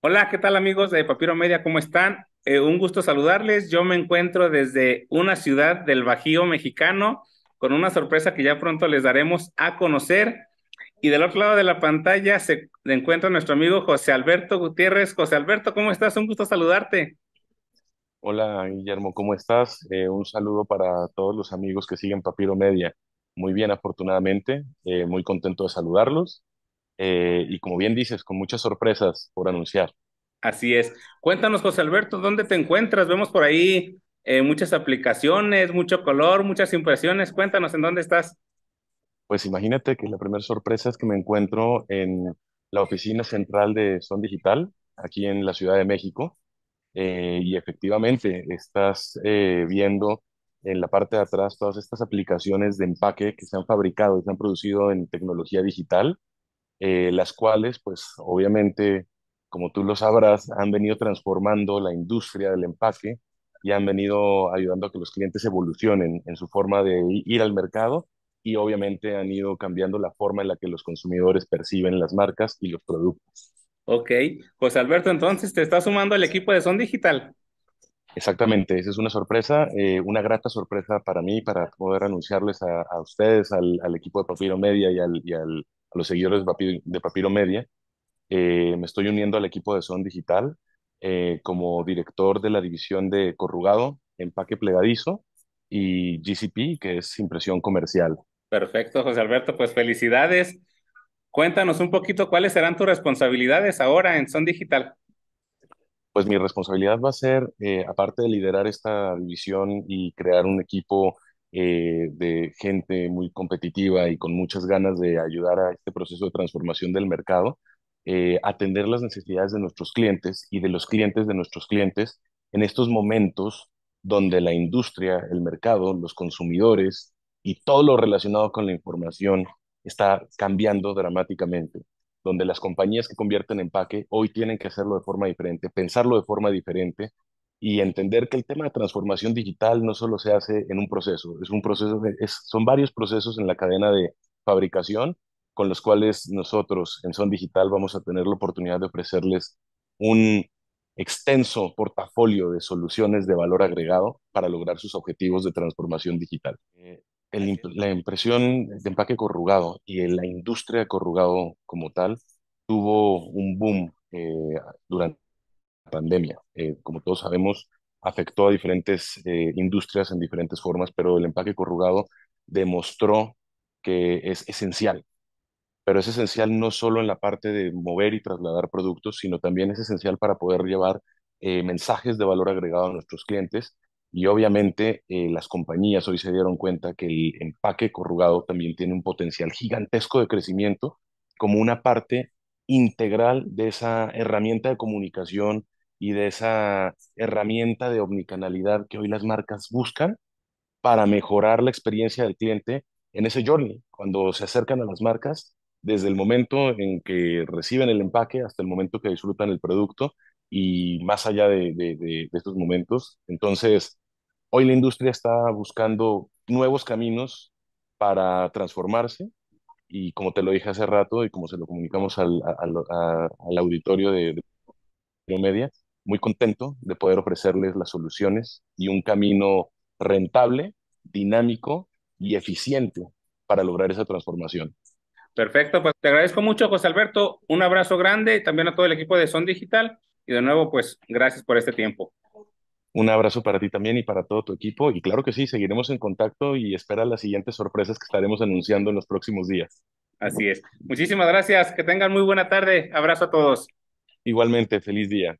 Hola, ¿qué tal amigos de Papiro Media? ¿Cómo están? Eh, un gusto saludarles. Yo me encuentro desde una ciudad del Bajío mexicano con una sorpresa que ya pronto les daremos a conocer. Y del otro lado de la pantalla se encuentra nuestro amigo José Alberto Gutiérrez. José Alberto, ¿cómo estás? Un gusto saludarte. Hola Guillermo, ¿cómo estás? Eh, un saludo para todos los amigos que siguen Papiro Media. Muy bien, afortunadamente, eh, muy contento de saludarlos eh, y como bien dices, con muchas sorpresas por anunciar. Así es. Cuéntanos, José Alberto, ¿dónde te encuentras? Vemos por ahí eh, muchas aplicaciones, mucho color, muchas impresiones. Cuéntanos, ¿en dónde estás? Pues imagínate que la primera sorpresa es que me encuentro en la oficina central de Son Digital, aquí en la Ciudad de México. Eh, y efectivamente, estás viendo en la parte de atrás todas estas aplicaciones de empaque que se han fabricado y se han producido en tecnología digital. Eh, las cuales, pues obviamente, como tú lo sabrás, han venido transformando la industria del empaque y han venido ayudando a que los clientes evolucionen en su forma de ir al mercado y obviamente han ido cambiando la forma en la que los consumidores perciben las marcas y los productos. Ok, pues Alberto, entonces te está sumando al equipo de Son Digital. Exactamente, esa es una sorpresa, eh, una grata sorpresa para mí, para poder anunciarles a, ustedes, al, equipo de Papiro Media y al, a los seguidores de Papiro, Media. Eh, me estoy uniendo al equipo de Son Digital eh, como director de la división de corrugado, empaque plegadizo y GCP, que es impresión comercial. Perfecto, José Alberto, pues felicidades. Cuéntanos un poquito cuáles serán tus responsabilidades ahora en Son Digital. Pues mi responsabilidad va a ser, eh, aparte de liderar esta división y crear un equipo eh, de gente muy competitiva y con muchas ganas de ayudar a este proceso de transformación del mercado, eh, atender las necesidades de nuestros clientes y de los clientes de nuestros clientes en estos momentos donde la industria, el mercado, los consumidores y todo lo relacionado con la información está cambiando dramáticamente, donde las compañías que convierten empaque hoy tienen que hacerlo de forma diferente, pensarlo de forma diferente y entender que el tema de transformación digital no solo se hace en un proceso, es un proceso, son varios procesos en la cadena de fabricación con los cuales nosotros en Son Digital vamos a tener la oportunidad de ofrecerles un extenso portafolio de soluciones de valor agregado para lograr sus objetivos de transformación digital. Eh, la impresión de empaque corrugado y la industria corrugado como tal tuvo un boom eh, durante pandemia. Eh, como todos sabemos, afectó a diferentes eh, industrias en diferentes formas, pero el empaque corrugado demostró que es esencial. Pero es esencial no solo en la parte de mover y trasladar productos, sino también es esencial para poder llevar eh, mensajes de valor agregado a nuestros clientes. Y obviamente las compañías hoy se dieron cuenta que el empaque corrugado también tiene un potencial gigantesco de crecimiento como una parte integral de esa herramienta de comunicación y de esa herramienta de omnicanalidad que hoy las marcas buscan para mejorar la experiencia del cliente en ese journey, cuando se acercan a las marcas, desde el momento en que reciben el empaque hasta el momento que disfrutan el producto y más allá de, de, de, estos momentos. Entonces, hoy la industria está buscando nuevos caminos para transformarse y como te lo dije hace rato y como se lo comunicamos al, al, al auditorio de, de Media, muy contento de poder ofrecerles las soluciones y un camino rentable, dinámico y eficiente para lograr esa transformación. Perfecto, pues te agradezco mucho, José Alberto. Un abrazo grande también a todo el equipo de Son Digital. Y de nuevo, pues gracias por este tiempo. Un abrazo para ti también y para todo tu equipo. Y claro que sí, seguiremos en contacto y espera las siguientes sorpresas que estaremos anunciando en los próximos días. Así es. Muchísimas gracias. Que tengan muy buena tarde. Abrazo a todos. Igualmente, feliz día.